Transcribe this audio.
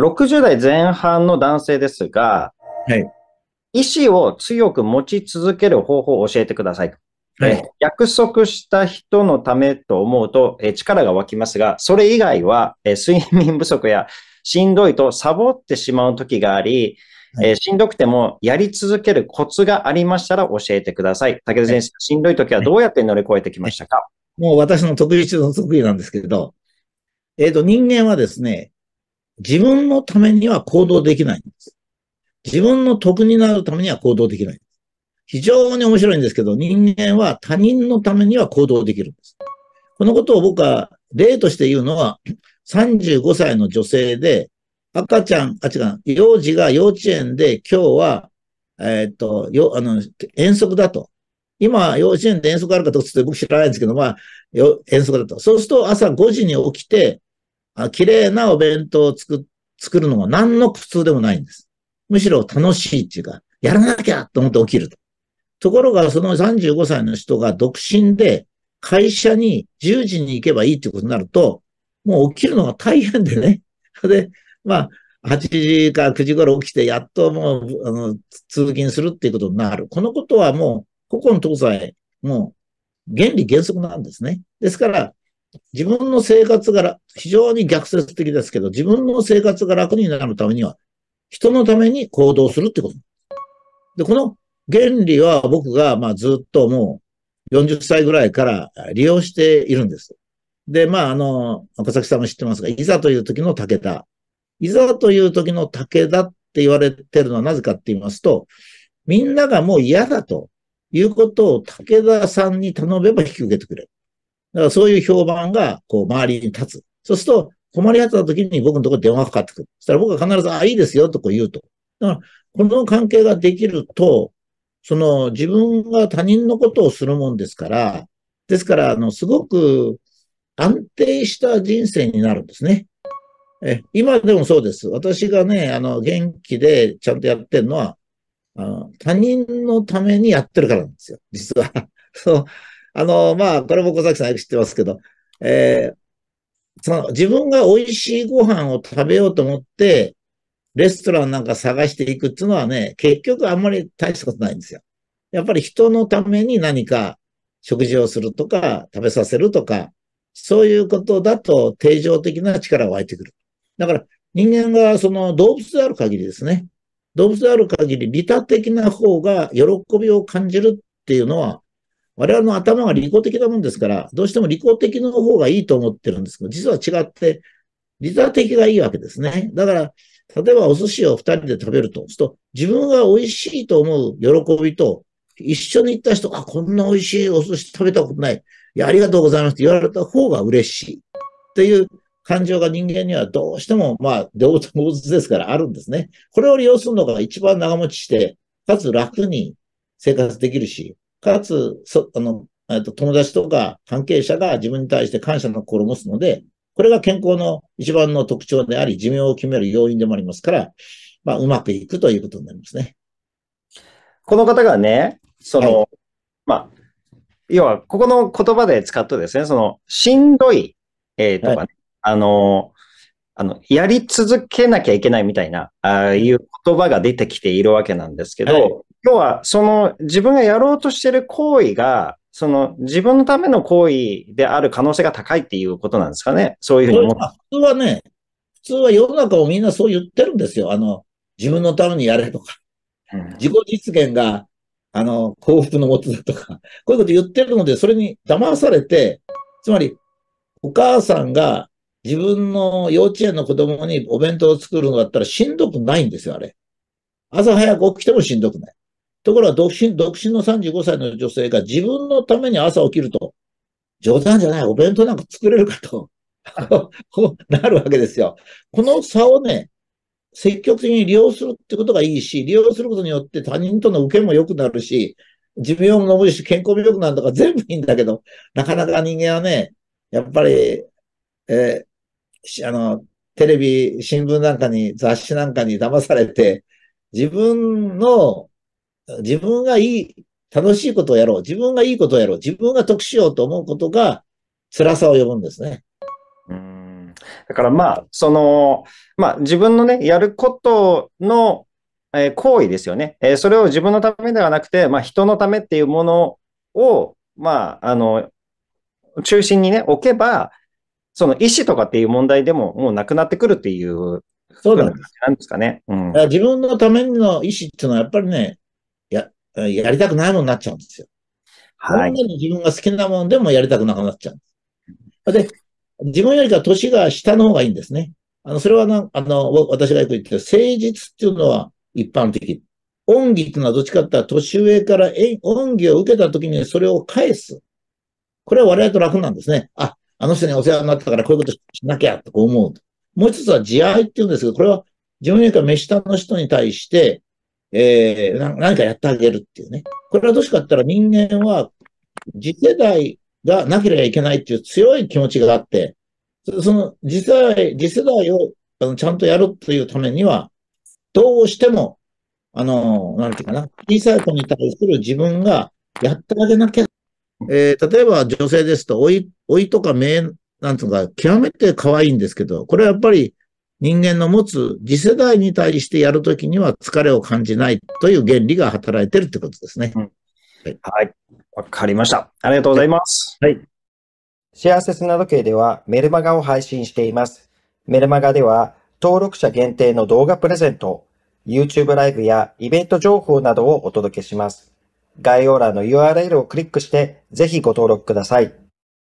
60代前半の男性ですが、はい、意志を強く持ち続ける方法を教えてください。はい、約束した人のためと思うと、え力が湧きますが、それ以外は、え睡眠不足やしんどいとサボってしまう時があり、はい、えしんどくてもやり続けるコツがありましたら教えてください。武田先生、はい、しんどい時はどうやって乗り越えてきましたか、もう私の得意中の得意なんですけれど、えっ、ー、と、人間はですね、自分のためには行動できないんです。自分の得になるためには行動できないんです。非常に面白いんですけど、人間は他人のためには行動できるんです。このことを僕は例として言うのは、35歳の女性で、赤ちゃん、あ、違う、幼児が幼稚園で今日は、えー、っと、よ、あの、遠足だと。今、幼稚園で遠足あるかどうかちょっと僕知らないんですけど、まあ、遠足だと。そうすると朝5時に起きて、綺麗なお弁当を作、作るのが何の苦痛でもないんです。むしろ楽しいっていうか、やらなきゃと思って起きると。ところが、その35歳の人が独身で、会社に10時に行けばいいってことになると、もう起きるのが大変でね。で、まあ、8時から9時頃起きて、やっともう、あの、通勤するっていうことになる。このことはもう、古今東西、もう、原理原則なんですね。ですから、自分の生活が非常に逆説的ですけど、自分の生活が楽になるためには、人のために行動するってこと。で、この原理は僕が、まあ、ずっともう40歳ぐらいから利用しているんです。で、まあ、あの、赤崎さんも知ってますが、いざという時の武田。いざという時の武田って言われてるのはなぜかって言いますと、みんながもう嫌だということを武田さんに頼めば引き受けてくれる。だからそういう評判が、こう、周りに立つ。そうすると、困り果てた時に僕のところ電話がかかってくる。そしたら僕は必ず、あ、いいですよ、とこう言うと。だから、この関係ができると、その、自分が他人のことをするもんですから、ですから、あの、すごく安定した人生になるんですね。え、今でもそうです。私がね、あの、元気でちゃんとやってるのは、あの、他人のためにやってるからなんですよ、実は。そう。あの、まあ、これも小崎さんよく知ってますけど、えー、その自分が美味しいご飯を食べようと思って、レストランなんか探していくっていうのはね、結局あんまり大したことないんですよ。やっぱり人のために何か食事をするとか、食べさせるとか、そういうことだと定常的な力が湧いてくる。だから人間がその動物である限りですね、動物である限り利他的な方が喜びを感じるっていうのは我々の頭が利己的なもんですから、どうしても利己的の方がいいと思ってるんですけど、実は違って、利他的がいいわけですね。だから、例えばお寿司を二人で食べると、すると、自分が美味しいと思う喜びと、一緒に行った人、あ、こんな美味しいお寿司食べたことない。いや、ありがとうございますって言われた方が嬉しい。っていう感情が人間にはどうしても、まあ、動物ですからあるんですね。これを利用するのが一番長持ちして、かつ楽に生活できるし、かつ、そあの、と友達とか関係者が自分に対して感謝の心を持つので、これが健康の一番の特徴であり、寿命を決める要因でもありますから、まあ、うまくいくということになりますね。この方がね、その、はい、まあ、要は、ここの言葉で使ってですね、その、しんどい、えー、とかね、はい、あの、あの、やり続けなきゃいけないみたいな、ああいう言葉が出てきているわけなんですけど、はい、要は、その自分がやろうとしてる行為が、その自分のための行為である可能性が高いっていうことなんですかね。そういうふうに思った。普通はね、普通は世の中をみんなそう言ってるんですよ。あの、自分のためにやれとか、うん、自己実現が、あの、幸福のもとだとか、こういうこと言ってるので、それに騙されて、つまり、お母さんが自分の幼稚園の子供にお弁当を作るのだったらしんどくないんですよ、あれ。朝早く起きてもしんどくない。ところが独身、独身の35歳の女性が自分のために朝起きると、冗談じゃない、お弁当なんか作れるかと、なるわけですよ。この差をね、積極的に利用するってことがいいし、利用することによって他人との受けも良くなるし、寿命も伸びるし、健康も良くなるとか全部いいんだけど、なかなか人間はね、やっぱり、えーあの、テレビ、新聞なんかに、雑誌なんかに騙されて、自分の、自分がいい、楽しいことをやろう、自分がいいことをやろう、自分が得しようと思うことが、辛さを呼ぶんですね。うんだからまあ、その、まあ自分のね、やることの、えー、行為ですよね、えー、それを自分のためではなくて、まあ人のためっていうものを、まあ、あの、中心にね、置けば、その意思とかっていう問題でももうなくなってくるっていうそうなんですなんですかね。うん、自分のための意思っていうのはやっぱりね、や、やりたくないものになっちゃうんですよ。はい。に自分が好きなものでもやりたくなくなっちゃうんでで、自分よりか年が下の方がいいんですね。あの、それはな、あの、私がよく言ってる、誠実っていうのは一般的。恩義っていうのはどっちかっていうと、年上から恩義を受けた時にそれを返す。これは我々と楽なんですね。あ、あの人にお世話になってたからこういうことしなきゃと思う。もう一つは慈愛って言うんですけど、これは自分よりか目下の人に対して、えー、何かやってあげるっていうね。これはどうしかったら人間は次世代がなければいけないっていう強い気持ちがあって、その次世代、次世代をあのちゃんとやるというためには、どうしても、あの、なんていうかな、小さい子に対する自分がやってあげなきゃ。えー、例えば女性ですと、いっ老いとか目、なんつうか、極めて可愛いんですけど、これはやっぱり人間の持つ次世代に対してやるときには疲れを感じないという原理が働いてるってことですね。うん、はい。わ、はい、かりました。ありがとうございます。はい。幸せ砂時計ではメルマガを配信しています。メルマガでは登録者限定の動画プレゼント、YouTube ライブやイベント情報などをお届けします。概要欄の URL をクリックしてぜひご登録ください。